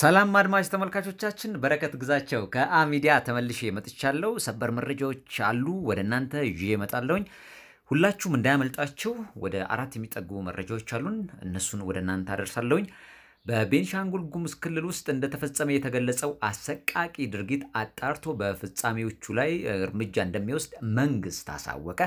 ሰላም አድማጭ ተመልካቾቻችን፣ በረከት ግዛቸው ከአሚዲያ ተመልሼ መጥቻለሁ። ሰበር መረጃዎች አሉ ወደ እናንተ ይዤ እመጣለሁኝ። ሁላችሁም እንዳያመልጣችሁ። ወደ አራት የሚጠጉ መረጃዎች አሉን፣ እነሱን ወደ እናንተ አደርሳለሁኝ። በቤንሻንጉል ጉሙዝ ክልል ውስጥ እንደተፈጸመ የተገለጸው አሰቃቂ ድርጊት አጣርቶ በፍጻሜዎቹ ላይ እርምጃ እንደሚወስድ መንግስት አሳወቀ።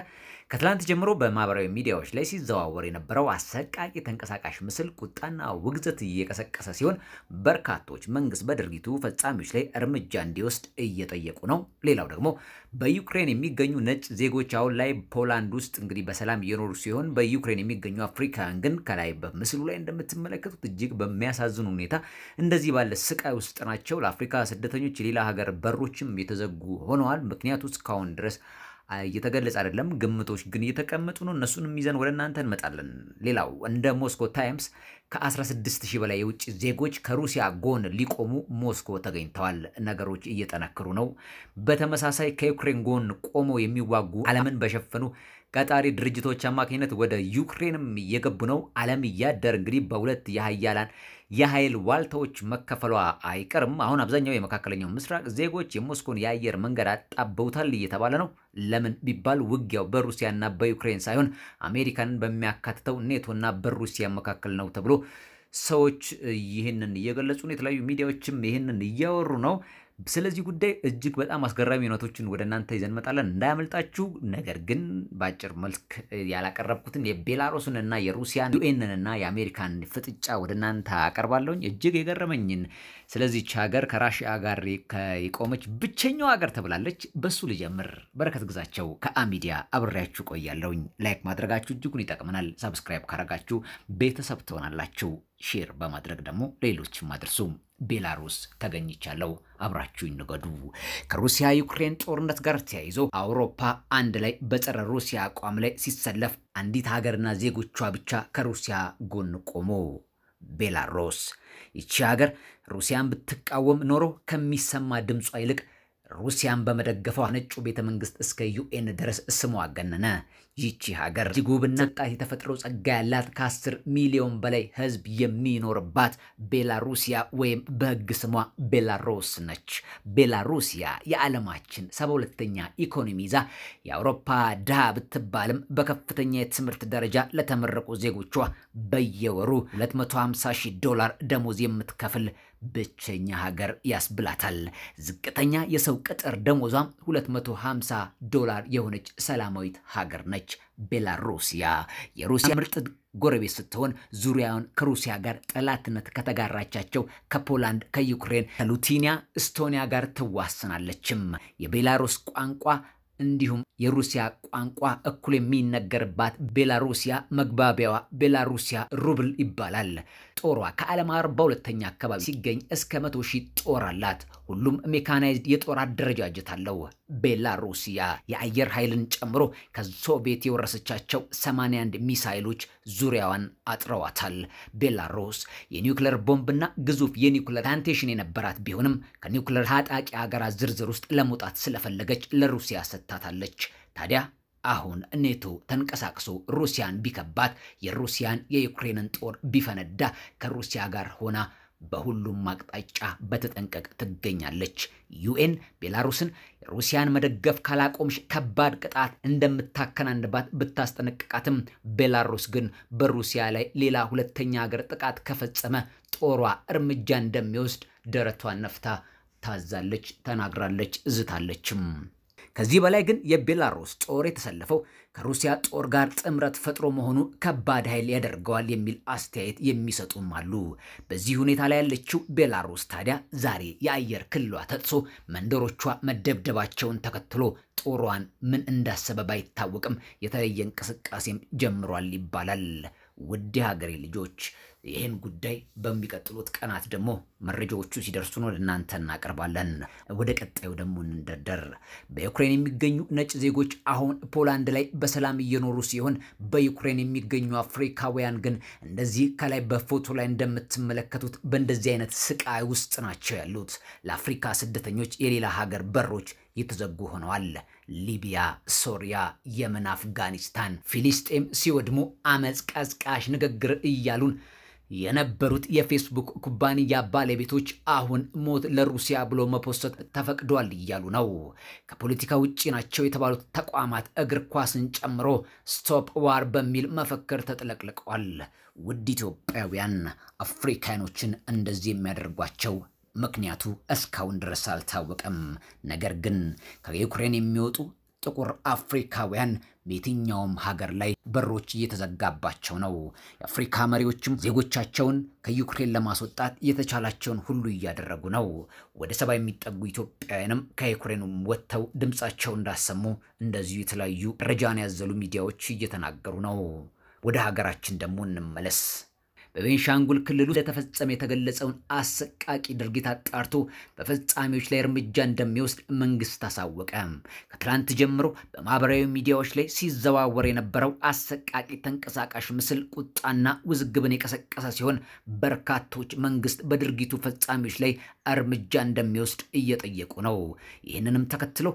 ከትላንት ጀምሮ በማህበራዊ ሚዲያዎች ላይ ሲዘዋወር የነበረው አሰቃቂ ተንቀሳቃሽ ምስል ቁጣና ውግዘት እየቀሰቀሰ ሲሆን በርካቶች መንግስት በድርጊቱ ፈጻሚዎች ላይ እርምጃ እንዲወስድ እየጠየቁ ነው። ሌላው ደግሞ በዩክሬን የሚገኙ ነጭ ዜጎች አሁን ላይ ፖላንድ ውስጥ እንግዲህ በሰላም እየኖሩ ሲሆን በዩክሬን የሚገኙ አፍሪካውያን ግን ከላይ በምስሉ ላይ እንደምትመለከቱት እጅግ በሚ በሚያሳዝን ሁኔታ እንደዚህ ባለ ስቃይ ውስጥ ናቸው። ለአፍሪካ ስደተኞች የሌላ ሀገር በሮችም የተዘጉ ሆነዋል። ምክንያቱ እስካሁን ድረስ እየተገለጸ አይደለም። ግምቶች ግን እየተቀመጡ ነው። እነሱንም ይዘን ወደ እናንተ እንመጣለን። ሌላው እንደ ሞስኮ ታይምስ ከ16 ሺህ በላይ የውጭ ዜጎች ከሩሲያ ጎን ሊቆሙ ሞስኮ ተገኝተዋል። ነገሮች እየጠነከሩ ነው። በተመሳሳይ ከዩክሬን ጎን ቆመው የሚዋጉ ዓለምን በሸፈኑ ቀጣሪ ድርጅቶች አማካኝነት ወደ ዩክሬንም እየገቡ ነው። ዓለም እያደር እንግዲህ በሁለት የሀያላን የኃይል ዋልታዎች መከፈሏ አይቀርም። አሁን አብዛኛው የመካከለኛው ምስራቅ ዜጎች የሞስኮን የአየር መንገድ አጣበውታል እየተባለ ነው። ለምን ቢባል ውጊያው በሩሲያና በዩክሬን ሳይሆን አሜሪካንን በሚያካትተው ኔቶና በሩሲያ መካከል ነው ተብሎ ሰዎች ይህንን እየገለጹ ነው። የተለያዩ ሚዲያዎችም ይህንን እያወሩ ነው። ስለዚህ ጉዳይ እጅግ በጣም አስገራሚ እውነቶችን ወደ እናንተ ይዘን እንመጣለን፣ እንዳያመልጣችሁ። ነገር ግን በአጭር መልክ ያላቀረብኩትን የቤላሩስን እና የሩሲያን ዩኤንን እና የአሜሪካን ፍጥጫ ወደ እናንተ አቀርባለሁኝ እጅግ የገረመኝን። ስለዚች ሀገር ከራሽያ ጋር የቆመች ብቸኛው ሀገር ተብላለች። በሱ ልጀምር። በረከት ግዛቸው ከአሚዲያ አብሬያችሁ ቆያለሁኝ። ላይክ ማድረጋችሁ እጅጉን ይጠቅመናል። ሰብስክራይብ ካረጋችሁ ቤተሰብ ትሆናላችሁ። ሼር በማድረግ ደግሞ ሌሎችም አድርሱ። ቤላሩስ ተገኝቻለሁ፣ አብራችሁ ይንገዱ። ከሩሲያ ዩክሬን ጦርነት ጋር ተያይዞ አውሮፓ አንድ ላይ በጸረ ሩሲያ አቋም ላይ ሲሰለፍ አንዲት ሀገርና ዜጎቿ ብቻ ከሩሲያ ጎን ቆሞ ቤላሩስ። ይቺ ሀገር ሩሲያን ብትቃወም ኖሮ ከሚሰማ ድምጿ ይልቅ ሩሲያን በመደገፏ ነጩ ቤተ መንግስት እስከ ዩኤን ድረስ ስሟ ገነነ። ይቺ ሀገር እጅግ ውብና ወጣት የተፈጥሮ ጸጋ ያላት ከ10 ሚሊዮን በላይ ህዝብ የሚኖርባት ቤላሩሲያ ወይም በህግ ስሟ ቤላሩስ ነች። ቤላሩሲያ የዓለማችን ሰባ ሁለተኛ ኢኮኖሚ ይዛ የአውሮፓ ድሃ ብትባልም በከፍተኛ የትምህርት ደረጃ ለተመረቁ ዜጎቿ በየወሩ 250 ዶላር ደሞዝ የምትከፍል ብቸኛ ሀገር ያስብላታል። ዝቅተኛ የሰው ቅጥር ደሞዟም 250 ዶላር የሆነች ሰላማዊት ሀገር ነች ቤላሩሲያ። የሩሲያ ምርጥ ጎረቤት ስትሆን ዙሪያውን ከሩሲያ ጋር ጠላትነት ከተጋራቻቸው ከፖላንድ፣ ከዩክሬን፣ ከሉቲኒያ እስቶኒያ ጋር ትዋሰናለችም። የቤላሩስ ቋንቋ እንዲሁም የሩሲያ ቋንቋ እኩል የሚነገርባት ቤላሩሲያ መግባቢያዋ ቤላሩሲያ ሩብል ይባላል። ጦሯ ከዓለም አርባ ሁለተኛ አካባቢ ሲገኝ እስከ መቶ ሺህ ጦር አላት። ሁሉም ሜካናይዝድ የጦር አደረጃጀት አለው። ቤላሩሲያ የአየር ኃይልን ጨምሮ ከሶቪየት የወረሰቻቸው 81 ሚሳይሎች ዙሪያዋን አጥረዋታል። ቤላሩስ የኒውክለር ቦምብና ግዙፍ የኒውክለር ፕላንቴሽን የነበራት ቢሆንም ከኒውክለር ታጣቂ ሀገራት ዝርዝር ውስጥ ለመውጣት ስለፈለገች ለሩሲያ ሰጥታታለች። ታዲያ አሁን ኔቶ ተንቀሳቅሶ ሩሲያን ቢከባት፣ የሩሲያን የዩክሬንን ጦር ቢፈነዳ ከሩሲያ ጋር ሆና በሁሉም አቅጣጫ በተጠንቀቅ ትገኛለች። ዩኤን ቤላሩስን ሩሲያን መደገፍ ካላቆምሽ ከባድ ቅጣት እንደምታከናንባት ብታስጠነቅቃትም ቤላሩስ ግን በሩሲያ ላይ ሌላ ሁለተኛ ሀገር ጥቃት ከፈጸመ ጦሯ እርምጃ እንደሚወስድ ደረቷን ነፍታ ታዛለች፣ ተናግራለች፣ እዝታለችም። ከዚህ በላይ ግን የቤላሩስ ጦር የተሰለፈው ከሩሲያ ጦር ጋር ጥምረት ፈጥሮ መሆኑ ከባድ ኃይል ያደርገዋል የሚል አስተያየት የሚሰጡም አሉ። በዚህ ሁኔታ ላይ ያለችው ቤላሩስ ታዲያ ዛሬ የአየር ክልሏ ተጥሶ መንደሮቿ መደብደባቸውን ተከትሎ ጦሯን ምን እንዳሰበ ባይታወቅም የተለየ እንቅስቃሴም ጀምሯል ይባላል። ውድ ሀገሬ ልጆች ይህን ጉዳይ በሚቀጥሉት ቀናት ደግሞ መረጃዎቹ ሲደርሱ ነው እናንተ እናቀርባለን። ወደ ቀጣዩ ደግሞ እንደደር በዩክሬን የሚገኙ ነጭ ዜጎች አሁን ፖላንድ ላይ በሰላም እየኖሩ ሲሆን በዩክሬን የሚገኙ አፍሪካውያን ግን እንደዚህ ከላይ በፎቶ ላይ እንደምትመለከቱት በእንደዚህ አይነት ስቃይ ውስጥ ናቸው ያሉት። ለአፍሪካ ስደተኞች የሌላ ሀገር በሮች የተዘጉ ሆነዋል። ሊቢያ፣ ሶሪያ፣ የመን፣ አፍጋኒስታን፣ ፊሊስጤም ሲወድሙ አመፅ ቀስቃሽ ንግግር እያሉን የነበሩት የፌስቡክ ኩባንያ ባለቤቶች አሁን ሞት ለሩሲያ ብሎ መፖሰት ተፈቅዷል እያሉ ነው። ከፖለቲካ ውጭ ናቸው የተባሉት ተቋማት እግር ኳስን ጨምሮ ስቶፕ ዋር በሚል መፈክር ተጥለቅልቀዋል። ውድ ኢትዮጵያውያን፣ አፍሪካኖችን እንደዚህ የሚያደርጓቸው ምክንያቱ እስካሁን ድረስ አልታወቀም። ነገር ግን ከዩክሬን የሚወጡ ጥቁር አፍሪካውያን በየትኛውም ሀገር ላይ በሮች እየተዘጋባቸው ነው። የአፍሪካ መሪዎችም ዜጎቻቸውን ከዩክሬን ለማስወጣት የተቻላቸውን ሁሉ እያደረጉ ነው። ወደ ሰባ የሚጠጉ ኢትዮጵያውያንም ከዩክሬን ወጥተው ድምፃቸው እንዳሰሙ እንደዚሁ የተለያዩ ረጃን ያዘሉ ሚዲያዎች እየተናገሩ ነው። ወደ ሀገራችን ደግሞ እንመለስ። በቤንሻንጉል ክልሉ ለተፈጸመ የተገለጸውን አሰቃቂ ድርጊት አጣርቶ በፈጻሚዎች ላይ እርምጃ እንደሚወስድ መንግስት አሳወቀ። ከትላንት ጀምሮ በማህበራዊ ሚዲያዎች ላይ ሲዘዋወር የነበረው አሰቃቂ ተንቀሳቃሽ ምስል ቁጣና ውዝግብን የቀሰቀሰ ሲሆን በርካቶች መንግስት በድርጊቱ ፈጻሚዎች ላይ እርምጃ እንደሚወስድ እየጠየቁ ነው። ይህንንም ተከትሎ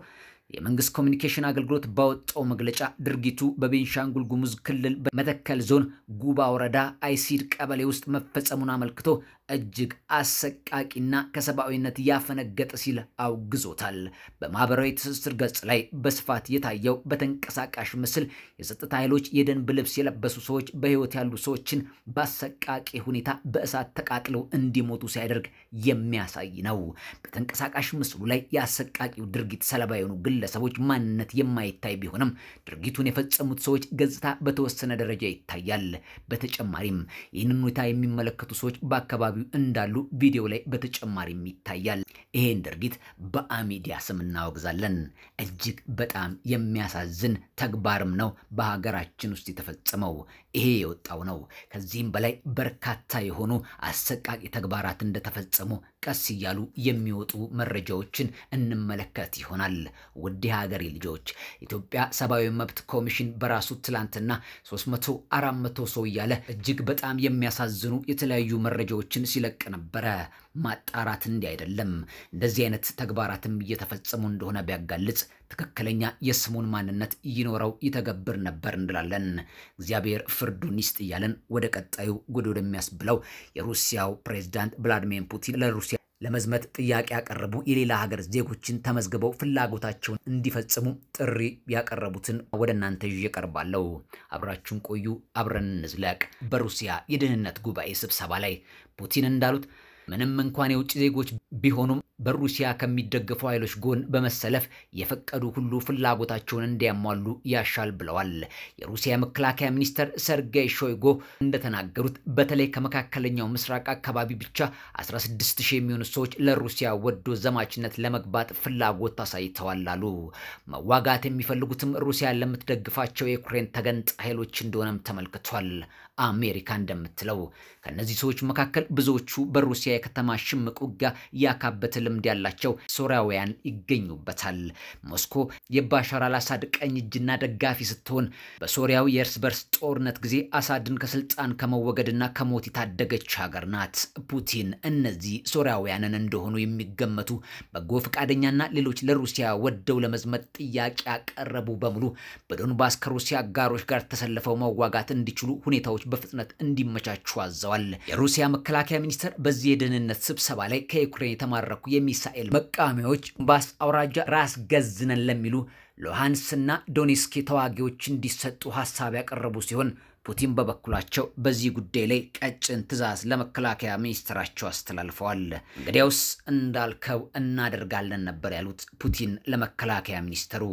የመንግስት ኮሚኒኬሽን አገልግሎት ባወጣው መግለጫ ድርጊቱ በቤንሻንጉል ጉሙዝ ክልል መተከል ዞን ጉባ ወረዳ አይሲድ ቀበሌ ውስጥ መፈጸሙን አመልክቶ እጅግ አሰቃቂና ከሰብአዊነት ያፈነገጠ ሲል አውግዞታል። በማህበራዊ ትስስር ገጽ ላይ በስፋት የታየው በተንቀሳቃሽ ምስል የጸጥታ ኃይሎች የደንብ ልብስ የለበሱ ሰዎች በህይወት ያሉ ሰዎችን በአሰቃቂ ሁኔታ በእሳት ተቃጥለው እንዲሞቱ ሲያደርግ የሚያሳይ ነው። በተንቀሳቃሽ ምስሉ ላይ የአሰቃቂው ድርጊት ሰለባ የሆኑ ግለሰቦች ማንነት የማይታይ ቢሆንም ድርጊቱን የፈጸሙት ሰዎች ገጽታ በተወሰነ ደረጃ ይታያል። በተጨማሪም ይህንን ሁኔታ የሚመለከቱ ሰዎች በአካባቢው ጋርም እንዳሉ ቪዲዮ ላይ በተጨማሪም ይታያል። ይሄን ድርጊት በአሚዲያ ስም እናወግዛለን። እጅግ በጣም የሚያሳዝን ተግባርም ነው በሀገራችን ውስጥ የተፈጸመው። ይሄ የወጣው ነው። ከዚህም በላይ በርካታ የሆኑ አሰቃቂ ተግባራት እንደተፈጸሙ ቀስ እያሉ የሚወጡ መረጃዎችን እንመለከት ይሆናል። ውድ ሀገሪ ልጆች ኢትዮጵያ ሰብአዊ መብት ኮሚሽን በራሱ ትላንትና 300 400 ሰው እያለ እጅግ በጣም የሚያሳዝኑ የተለያዩ መረጃዎችን ሲለቅ ነበረ። ማጣራት እንዲህ አይደለም፣ እንደዚህ አይነት ተግባራትም እየተፈጸሙ እንደሆነ ቢያጋልጽ ትክክለኛ የስሙን ማንነት ይኖረው ይተገብር ነበር እንላለን። እግዚአብሔር ፍርዱን ይስጥ እያለን ወደ ቀጣዩ ጉድ ወደሚያስብለው የሩሲያው ፕሬዝዳንት ቭላድሚር ፑቲን ለሩሲያ ለመዝመት ጥያቄ ያቀረቡ የሌላ ሀገር ዜጎችን ተመዝግበው ፍላጎታቸውን እንዲፈጽሙ ጥሪ ያቀረቡትን ወደ እናንተ ይዤ እቀርባለሁ። አብራችሁን ቆዩ፣ አብረን እንዝለቅ። በሩሲያ የደህንነት ጉባኤ ስብሰባ ላይ ፑቲን እንዳሉት ምንም እንኳን የውጭ ዜጎች ቢሆኑም በሩሲያ ከሚደገፉ ኃይሎች ጎን በመሰለፍ የፈቀዱ ሁሉ ፍላጎታቸውን እንዲያሟሉ ያሻል ብለዋል። የሩሲያ መከላከያ ሚኒስተር ሰርጌይ ሾይጎ እንደተናገሩት በተለይ ከመካከለኛው ምስራቅ አካባቢ ብቻ 16 የሚሆኑ ሰዎች ለሩሲያ ወዶ ዘማችነት ለመግባት ፍላጎት አሳይተዋል አሉ። መዋጋት የሚፈልጉትም ሩሲያ ለምትደግፋቸው የዩክሬን ተገንጥ ኃይሎች እንደሆነም ተመልክቷል። አሜሪካ እንደምትለው ከእነዚህ ሰዎች መካከል ብዙዎቹ በሩሲያ የከተማ ሽምቅ ውጊያ ያካበት ልምድ ያላቸው ሶሪያውያን ይገኙበታል። ሞስኮ የባሻር አልአሳድ ቀኝ እጅና ደጋፊ ስትሆን በሶሪያው የእርስ በርስ ጦርነት ጊዜ አሳድን ከስልጣን ከመወገድና ከሞት የታደገች ሀገር ናት። ፑቲን እነዚህ ሶሪያውያንን እንደሆኑ የሚገመቱ በጎ ፈቃደኛና ሌሎች ለሩሲያ ወደው ለመዝመት ጥያቄ ያቀረቡ በሙሉ በዶንባስ ከሩሲያ አጋሮች ጋር ተሰልፈው መዋጋት እንዲችሉ ሁኔታዎች በፍጥነት እንዲመቻቹ አዘዋል። የሩሲያ መከላከያ ሚኒስቴር በዚህ ደህንነት ስብሰባ ላይ ከዩክሬን የተማረኩ የሚሳኤል መቃወሚያዎች ባስ አውራጃ ራስ ገዝነን ለሚሉ ሉሃንስና ዶኔስኪ ተዋጊዎች እንዲሰጡ ሀሳብ ያቀረቡ ሲሆን ፑቲን በበኩላቸው በዚህ ጉዳይ ላይ ቀጭን ትዕዛዝ ለመከላከያ ሚኒስትራቸው አስተላልፈዋል። እንግዲያውስ እንዳልከው እናደርጋለን ነበር ያሉት ፑቲን ለመከላከያ ሚኒስትሩ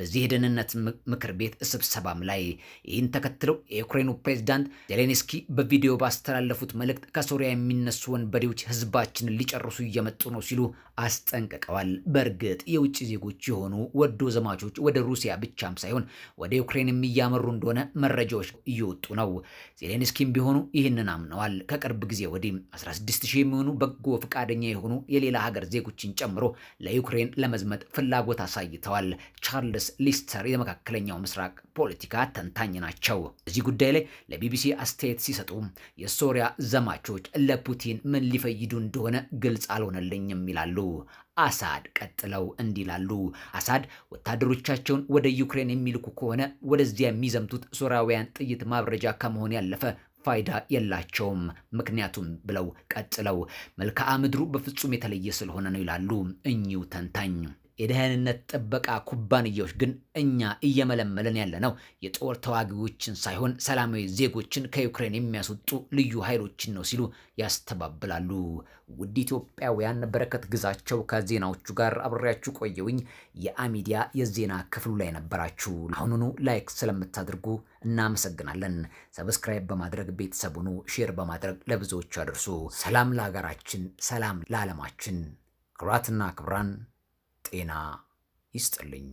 በዚህ የደህንነት ምክር ቤት ስብሰባም ላይ። ይህን ተከትለው የዩክሬኑ ፕሬዝዳንት ዜሌንስኪ በቪዲዮ ባስተላለፉት መልእክት ከሶሪያ የሚነሱ ወንበዴዎች ህዝባችንን ሊጨርሱ እየመጡ ነው ሲሉ አስጠንቅቀዋል። በእርግጥ የውጭ ዜጎች የሆኑ ወዶ ዘማቾች ወደ ሩሲያ ብቻም ሳይሆን ወደ ዩክሬን የሚያመሩ እንደሆነ መረጃዎች እየወጡ እየወጡ ነው። ዜሌንስኪም ቢሆኑ ይህንን አምነዋል። ከቅርብ ጊዜ ወዲህ 16 ሺህ የሚሆኑ በጎ ፈቃደኛ የሆኑ የሌላ ሀገር ዜጎችን ጨምሮ ለዩክሬን ለመዝመት ፍላጎት አሳይተዋል። ቻርልስ ሊስተር የመካከለኛው ምስራቅ ፖለቲካ ተንታኝ ናቸው። እዚህ ጉዳይ ላይ ለቢቢሲ አስተያየት ሲሰጡ የሶሪያ ዘማቾች ለፑቲን ምን ሊፈይዱ እንደሆነ ግልጽ አልሆነልኝም ይላሉ። አሳድ ቀጥለው እንዲላሉ አሳድ ወታደሮቻቸውን ወደ ዩክሬን የሚልኩ ከሆነ ወደዚያ የሚዘምቱት ሶራውያን ጥይት ማብረጃ ከመሆን ያለፈ ፋይዳ የላቸውም። ምክንያቱም ብለው ቀጥለው መልክዓ ምድሩ በፍጹም የተለየ ስለሆነ ነው ይላሉ እኚሁ ተንታኝ። የደህንነት ጥበቃ ኩባንያዎች ግን እኛ እየመለመለን ያለነው የጦር ተዋጊዎችን ሳይሆን ሰላማዊ ዜጎችን ከዩክሬን የሚያስወጡ ልዩ ኃይሎችን ነው ሲሉ ያስተባብላሉ። ውድ ኢትዮጵያውያን፣ በረከት ግዛቸው ከዜናዎቹ ጋር አብሬያችሁ ቆየውኝ። የአሚዲያ የዜና ክፍሉ ላይ ነበራችሁ። አሁኑኑ ላይክ ስለምታደርጉ እናመሰግናለን። ሰብስክራይብ በማድረግ ቤተሰቡኑ ሼር በማድረግ ለብዙዎቹ አድርሱ። ሰላም ለሀገራችን፣ ሰላም ለዓለማችን። ክብራትና ክብራን ጤና ይስጥልኝ።